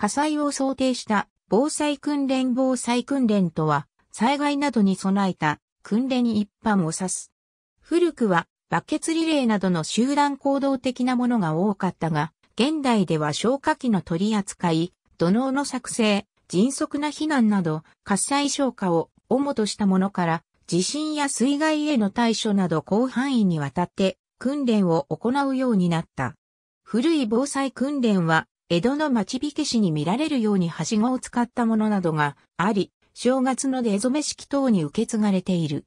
火災を想定した防災訓練防災訓練とは、災害などに備えた訓練一般を指す。古くはバケツリレーなどの集団行動的なものが多かったが、現代では消火器の取り扱い、土のの作成、迅速な避難など、火災消火を主としたものから、地震や水害への対処など広範囲にわたって訓練を行うようになった。古い防災訓練は江戸の町引け市に見られるようにはしごを使ったものなどがあり、正月の出初め式等に受け継がれている。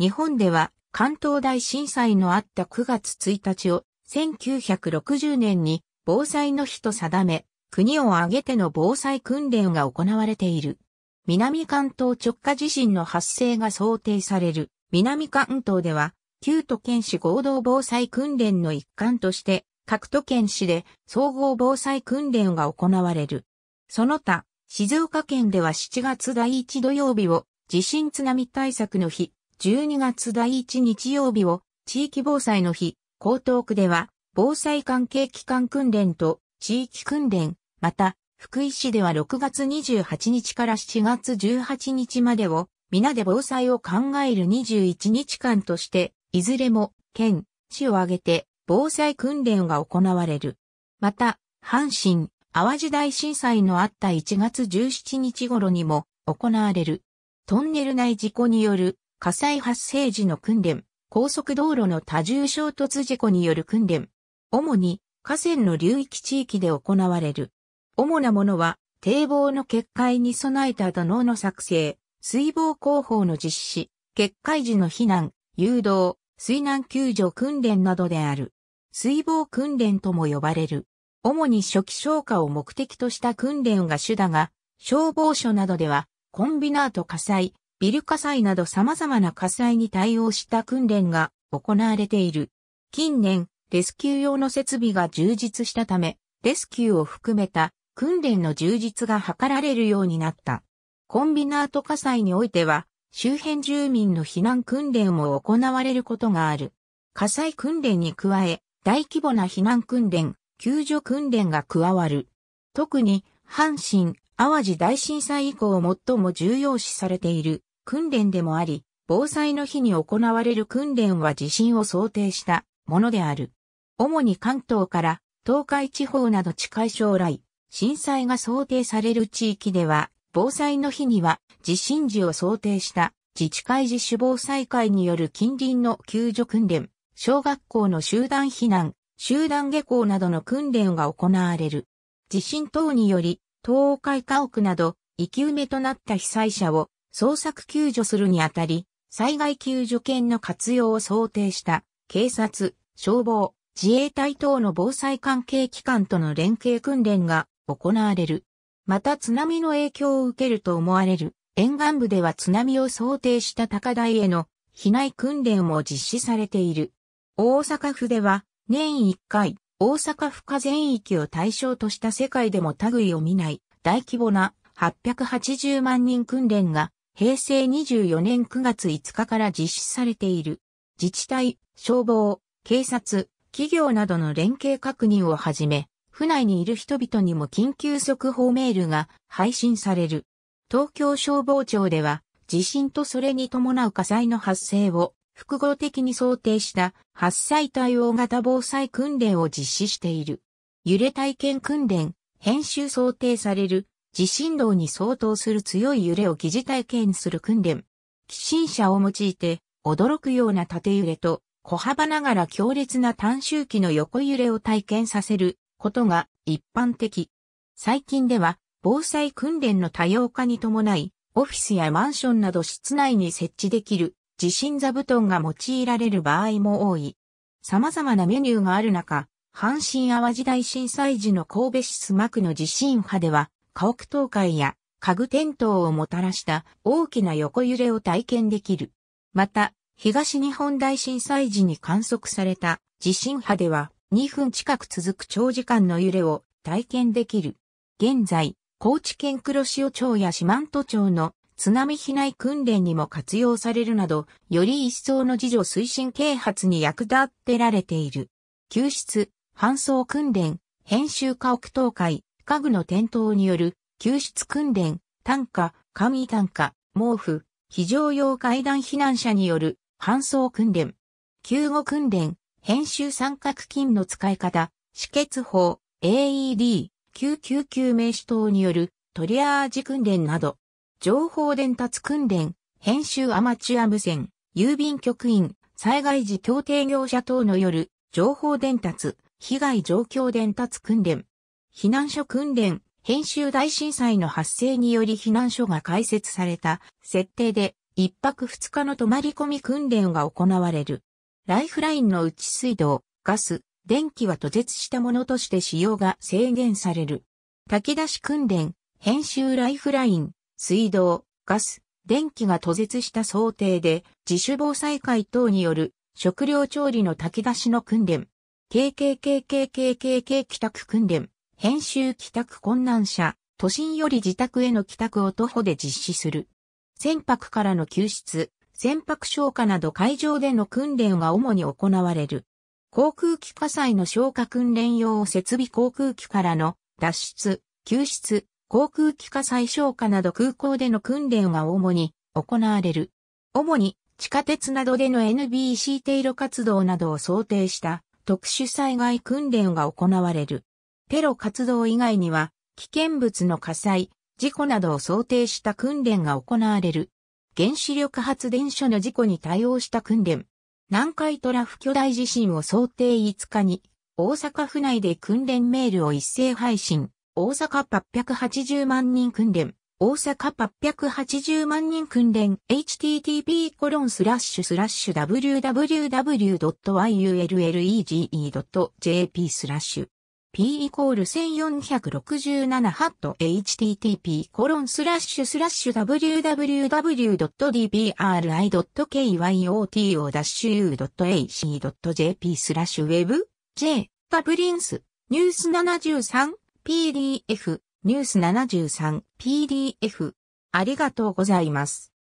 日本では関東大震災のあった9月1日を1960年に防災の日と定め、国を挙げての防災訓練が行われている。南関東直下地震の発生が想定される南関東では、旧都県市合同防災訓練の一環として、各都県市で総合防災訓練が行われる。その他、静岡県では7月第1土曜日を地震津波対策の日、12月第1日曜日を地域防災の日、江東区では防災関係機関訓練と地域訓練、また、福井市では6月28日から7月18日までを、皆で防災を考える21日間として、いずれも県、市を挙げて防災訓練が行われる。また、阪神、淡路大震災のあった1月17日頃にも行われる。トンネル内事故による火災発生時の訓練、高速道路の多重衝突事故による訓練、主に河川の流域地域で行われる。主なものは、堤防の決壊に備えた土のの作成、水防工法の実施、決壊時の避難、誘導、水難救助訓練などである。水防訓練とも呼ばれる。主に初期消火を目的とした訓練が主だが、消防署などでは、コンビナート火災、ビル火災など様々な火災に対応した訓練が行われている。近年、レスキュー用の設備が充実したため、レスキューを含めた訓練の充実が図られるようになった。コンビナート火災においては、周辺住民の避難訓練も行われることがある。火災訓練に加え、大規模な避難訓練、救助訓練が加わる。特に、阪神、淡路大震災以降最も重要視されている訓練でもあり、防災の日に行われる訓練は地震を想定したものである。主に関東から東海地方など近い将来、震災が想定される地域では、防災の日には地震時を想定した自治会自主防災会による近隣の救助訓練、小学校の集団避難、集団下校などの訓練が行われる。地震等により、東海家屋など、生き埋めとなった被災者を捜索救助するにあたり、災害救助犬の活用を想定した警察、消防、自衛隊等の防災関係機関との連携訓練が行われる。また津波の影響を受けると思われる沿岸部では津波を想定した高台への避難訓練も実施されている。大阪府では、年1回、大阪府下全域を対象とした世界でも類を見ない大規模な880万人訓練が平成24年9月5日から実施されている。自治体、消防、警察、企業などの連携確認をはじめ、府内にいる人々にも緊急速報メールが配信される。東京消防庁では、地震とそれに伴う火災の発生を複合的に想定した発災対応型防災訓練を実施している。揺れ体験訓練、編集想定される地震動に相当する強い揺れを疑似体験する訓練。寄進者を用いて驚くような縦揺れと小幅ながら強烈な短周期の横揺れを体験させることが一般的。最近では防災訓練の多様化に伴い、オフィスやマンションなど室内に設置できる地震座布団が用いられる場合も多い。様々なメニューがある中、阪神淡路大震災時の神戸市須磨区の地震波では、家屋倒壊や家具転倒をもたらした大きな横揺れを体験できる。また、東日本大震災時に観測された地震波では2分近く続く長時間の揺れを体験できる。現在、高知県黒潮町や四万十町の津波避難訓練にも活用されるなど、より一層の自助推進啓発に役立てられている。救出、搬送訓練、編集家屋倒壊、家具の転倒による救出訓練、担価、簡易単価、毛布、非常用階段避難者による搬送訓練、救護訓練、編集三角筋の使い方、止血法、AED、救急救命士等によるトリアージ訓練など、情報伝達訓練、編集アマチュア無線、郵便局員、災害時協定業者等の夜、情報伝達、被害状況伝達訓練、避難所訓練、編集大震災の発生により避難所が開設された設定で一泊二日の泊まり込み訓練が行われる。ライフラインの内水道、ガス、電気は途絶したものとして使用が制限される。炊き出し訓練、編集ライフライン、水道、ガス、電気が途絶した想定で、自主防災会等による食料調理の炊き出しの訓練、KKKKKKK 帰宅訓練、編集帰宅困難者、都心より自宅への帰宅を徒歩で実施する。船舶からの救出、船舶消火など海上での訓練が主に行われる。航空機火災の消火訓練用設備航空機からの脱出、救出、航空機か最小化など空港での訓練が主に行われる。主に地下鉄などでの NBC 低路活動などを想定した特殊災害訓練が行われる。テロ活動以外には危険物の火災、事故などを想定した訓練が行われる。原子力発電所の事故に対応した訓練。南海トラフ巨大地震を想定5日に大阪府内で訓練メールを一斉配信。大阪880万人訓練、大阪880万人訓練、http コロンスラッシュスラッシュ w w w y u l l e g e j p スラッシュ p イコール1467ハット http コロンスラッシュスラッシュ www.dbri.kyoto-u.ac.jp スラッシュウェブ j パブリンスニュース73 PDF ニュース 73PDF ありがとうございます。